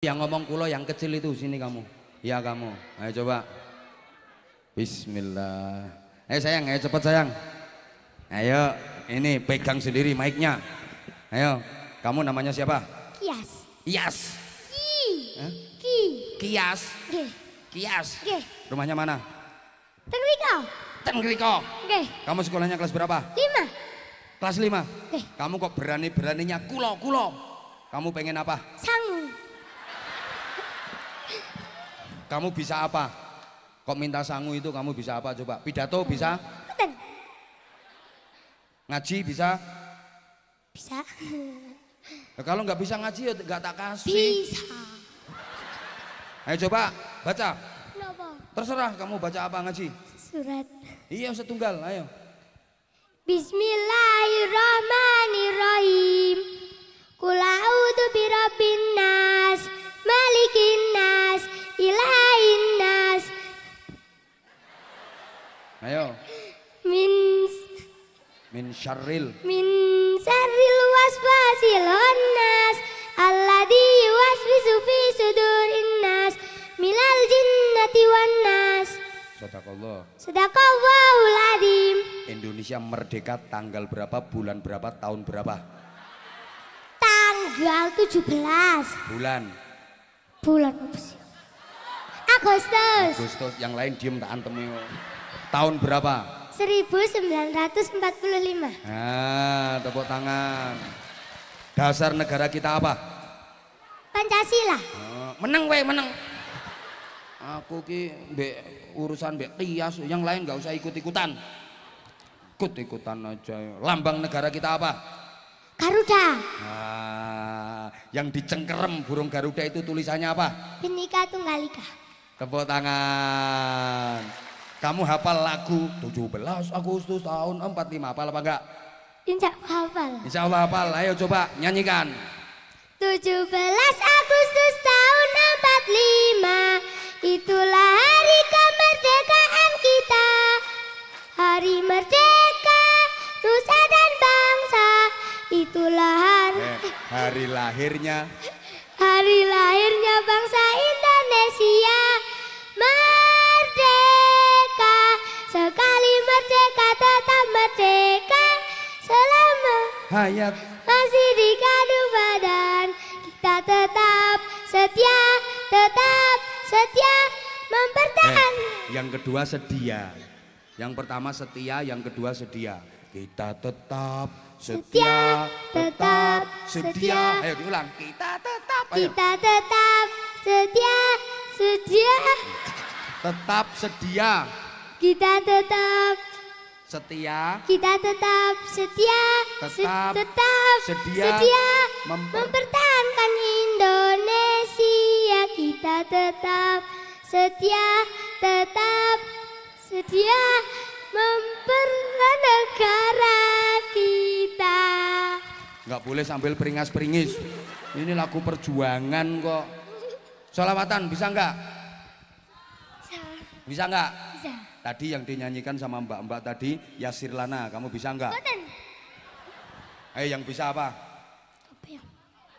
Yang ngomong kulo yang kecil itu sini kamu. Ya kamu. Ayo coba. Bismillah. Ayo eh, sayang, ayo cepet sayang. Ayo, ini pegang sendiri mic-nya. Ayo, kamu namanya siapa? Kias. Kias. Ki. Ki. Kias. G. Kias. G. Rumahnya mana? tenggriko tenggriko G. Kamu sekolahnya kelas berapa? Lima. Kelas lima? G. Kamu kok berani-beraninya kulo-kulo? Kamu pengen apa? Sanggup. Kamu bisa apa? Kok minta sangu itu kamu bisa apa coba? Pidato bisa? Ngaji bisa? Bisa. Ya, kalau nggak bisa ngaji ya nggak tak kasih. Bisa. Ayo coba baca. Kenapa? Terserah kamu baca apa ngaji. Surat. Iya setunggal, ayo. Bismillahirrahmanirrahim. Kulaudu birabbin nas, malikin Ayo. Min min syarril min syarril waswasil nas Alladhi yuwaswisu fi sudurin nas milal jinnati wan nas. Sadaqallah. Sedaqallahul adzim. Indonesia merdeka tanggal berapa, bulan berapa, tahun berapa? Tanggal 17. Bulan. Bulan apa sih? Agustus. Agustus yang lain diem tak antemi. Oh. Tahun berapa? 1945. Nah, tepuk tangan. Dasar negara kita apa? Pancasila. Ah, menang we, menang. Aku ki be, urusan be tias, yang lain nggak usah ikut-ikutan. Ikut-ikutan aja. Lambang negara kita apa? Garuda. Nah, yang dicengkerem burung Garuda itu tulisannya apa? Binika Tunggal Ika. Tepuk tangan. Kamu hafal lagu 17 Agustus tahun 45 hafal apa enggak? Insya Allah hafal. Insya Allah hafal. Ayo coba nyanyikan. 17 Agustus tahun 45 Itulah hari kemerdekaan kita Hari merdeka Nusa dan bangsa Itulah hari eh, Hari lahirnya Hari lahirnya bangsa Indonesia Merdeka Sekali merdeka tetap merdeka Selama hayat masih di kandung badan Kita tetap setia, tetap setia Mempertahankan eh, Yang kedua sedia Yang pertama setia, yang kedua sedia Kita tetap setia, tetap setia Ayo diulang Kita tetap ayo. Kita tetap setia, sedia Tetap sedia kita tetap setia. Kita tetap setia. Tetap, se tetap sedia, sedia memper mempertahankan Indonesia. Kita tetap setia, tetap sedia negara kita. Enggak boleh sambil peringas-peringis. Ini lagu perjuangan kok. Selawatan bisa enggak? Bisa. Bisa enggak? Bisa tadi yang dinyanyikan sama mbak-mbak tadi Yasir Lana kamu bisa nggak? Eh yang bisa apa? Apa ya?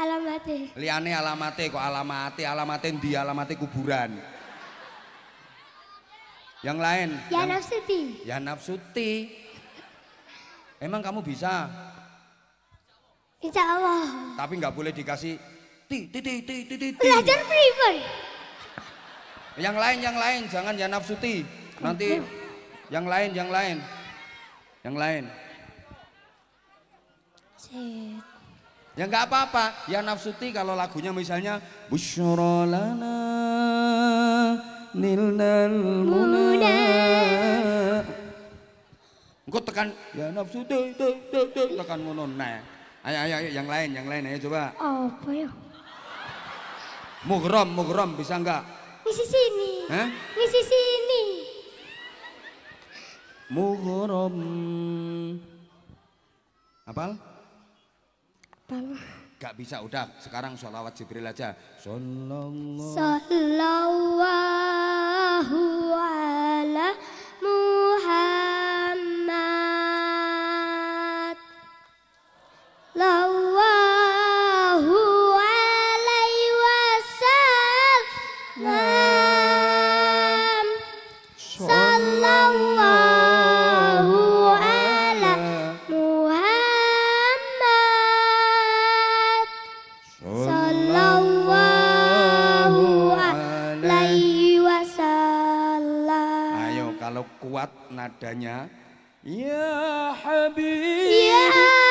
Alamate. Liane alamate kok alamate alamate di alamate kuburan. Yang lain? Yanaf yang... Suti. Yanaf Suti. Emang kamu bisa? Insya Allah. Tapi nggak boleh dikasih ti ti ti ti ti ti. Belajar pribadi. Yang lain yang lain jangan Yanaf Suti. Nanti yang lain, yang lain. Yang lain. Sip. Ya nggak apa-apa, ya nafsuti kalau lagunya misalnya Busyra lana nilnal muda Engkau tekan ya nafsu te, te, te, te, tekan ngono nah. Ayo ayo ayo yang lain yang lain ayo coba. Apa ya? Muhrom muhrom bisa enggak? Di sini. Hah? sini. Muharram. Apal? Apal. Gak bisa, udah sekarang sholawat Jibril aja. Sallallahu. Sallallahu. kuat nadanya. Ya, ya Habib. Ya.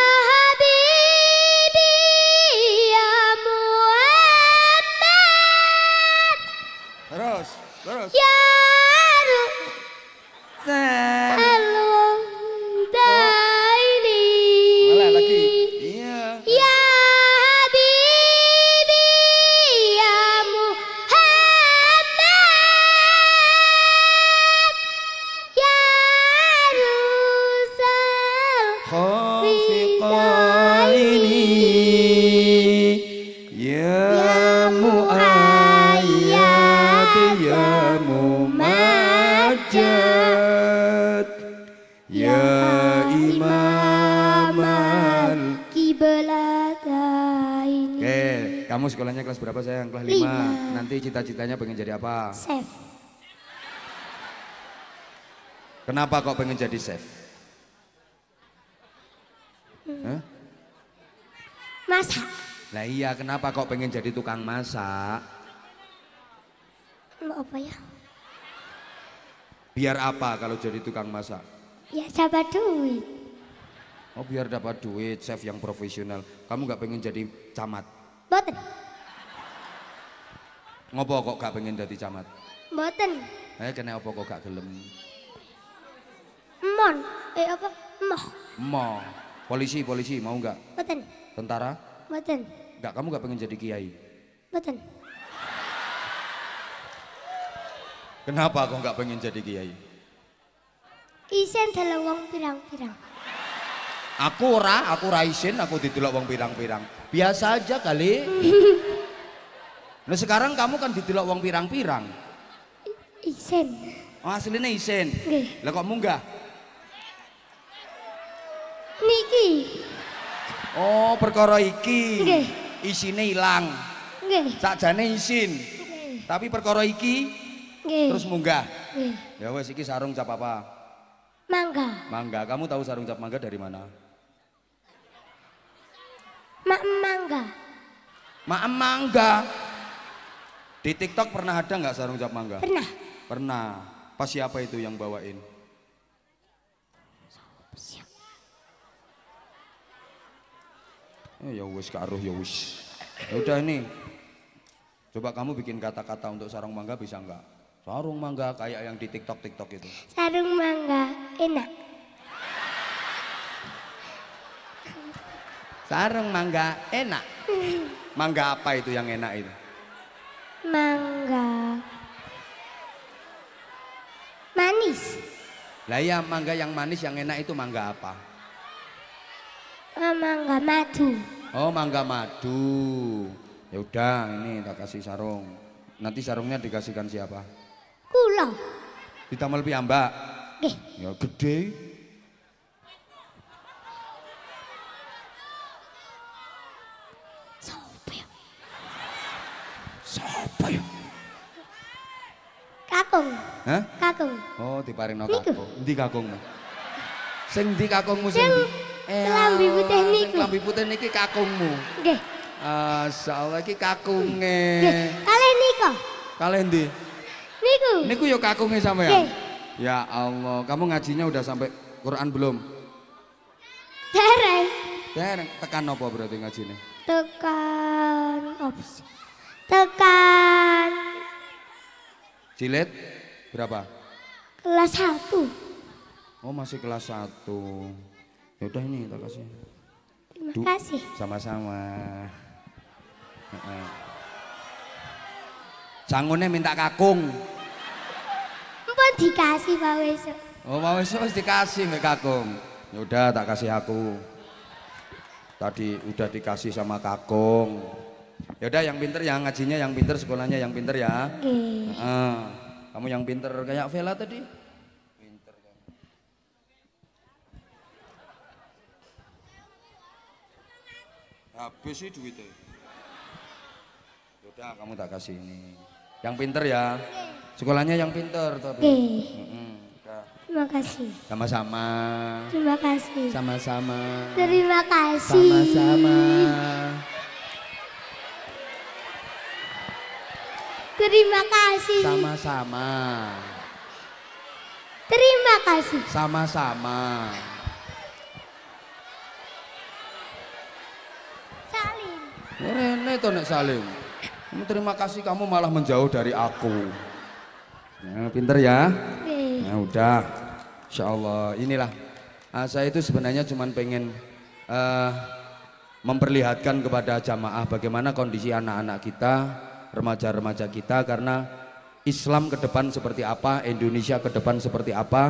cita-citanya pengen jadi apa? Chef. Kenapa kok pengen jadi chef? Hmm. Huh? Masak. Nah iya, kenapa kok pengen jadi tukang masak? Mau apa ya? Biar apa kalau jadi tukang masak? Ya dapat duit. Oh biar dapat duit, chef yang profesional. Kamu nggak pengen jadi camat? Boten. Ngopo kok gak pengen jadi camat? Mboten. Eh kena apa kok gak gelem? Mon, eh apa? Moh. Moh. Polisi, polisi mau nggak? Mboten. Tentara? Mboten. Enggak, kamu gak pengen jadi kiai? Mboten. Kenapa kok gak pengen jadi kiai? Isen dalam wong pirang-pirang. Aku ora, aku ora isin, aku didelok wong pirang-pirang. Biasa aja kali. Nah sekarang kamu kan didelok uang pirang-pirang. Isen. Oh aslinya isen. Lah kok munggah? Niki. Oh perkara iki. Nggih. Isine ilang. Nggih. Sakjane isin. Tapi perkara iki terus munggah. Nggih. Ya wes iki sarung cap apa? Mangga. Mangga. Kamu tahu sarung cap mangga dari mana? Mak mangga. Mak mangga. Di TikTok pernah ada nggak sarung cap mangga? Pernah. Pernah. Pas siapa itu yang bawain? Eh, ya wis karuh ya wis. Ya udah ini. Coba kamu bikin kata-kata untuk sarung mangga bisa nggak? Sarung mangga kayak yang di TikTok TikTok itu. Sarung mangga enak. Sarung mangga enak. Hmm. Mangga apa itu yang enak itu? Mangga. Manis. Lah ya mangga yang manis yang enak itu mangga apa? Oh, mangga madu. Oh mangga madu. Ya udah ini tak kasih sarung. Nanti sarungnya dikasihkan siapa? Kula. Ditambah lebih ambak. Ya gede. Sopo ya? Kakung. Hah? Kakung. Oh, diparingno kakung. Endi kakung? Sing ndi kakungmu sing? Eh, lambi putih niku. Lambi putih niki kakungmu. Nggih. Asyaallah iki kakunge. Nggih, kalih nika. Kalih ndi? Niku. Niku yuk ya kakunge sama Nggih. Ya Allah, kamu ngajinya udah sampai Quran belum? Dereng. Dereng. Tekan apa berarti ngajinya? Tekan opsi tekan jilid berapa kelas 1 oh masih kelas 1 yaudah ini tak kasih terima du kasih sama-sama Sangunnya minta kakung. Mau dikasih Pak Weso? Oh Pak Weso dikasih mbak kakung. Ya udah tak kasih aku. Tadi udah dikasih sama kakung. Yaudah yang pinter yang ngajinya yang pinter sekolahnya yang pinter ya. Okay. Uh, kamu yang pinter kayak Vela tadi. Pinter kan. Habis sih duitnya. Yaudah kamu tak kasih ini. Yang pinter ya. Sekolahnya yang pinter tapi. Okay. Terima kasih. Sama-sama. Terima kasih. Sama-sama. Terima kasih. Sama-sama. Terima kasih. Sama-sama. Terima kasih. Sama-sama. Salim. Ya, rene to nek Salim. Terima kasih kamu malah menjauh dari aku. Ya, pinter ya. Ya Nah, udah. Insya Allah inilah. Nah, saya itu sebenarnya cuma pengen uh, memperlihatkan kepada jamaah bagaimana kondisi anak-anak kita remaja-remaja kita karena Islam ke depan seperti apa, Indonesia ke depan seperti apa,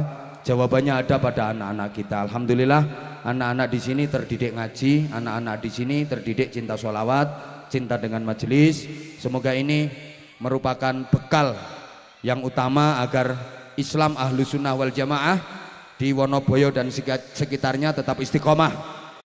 jawabannya ada pada anak-anak kita. Alhamdulillah anak-anak di sini terdidik ngaji, anak-anak di sini terdidik cinta sholawat, cinta dengan majelis. Semoga ini merupakan bekal yang utama agar Islam ahlu sunnah wal jamaah di Wonoboyo dan sekitarnya tetap istiqomah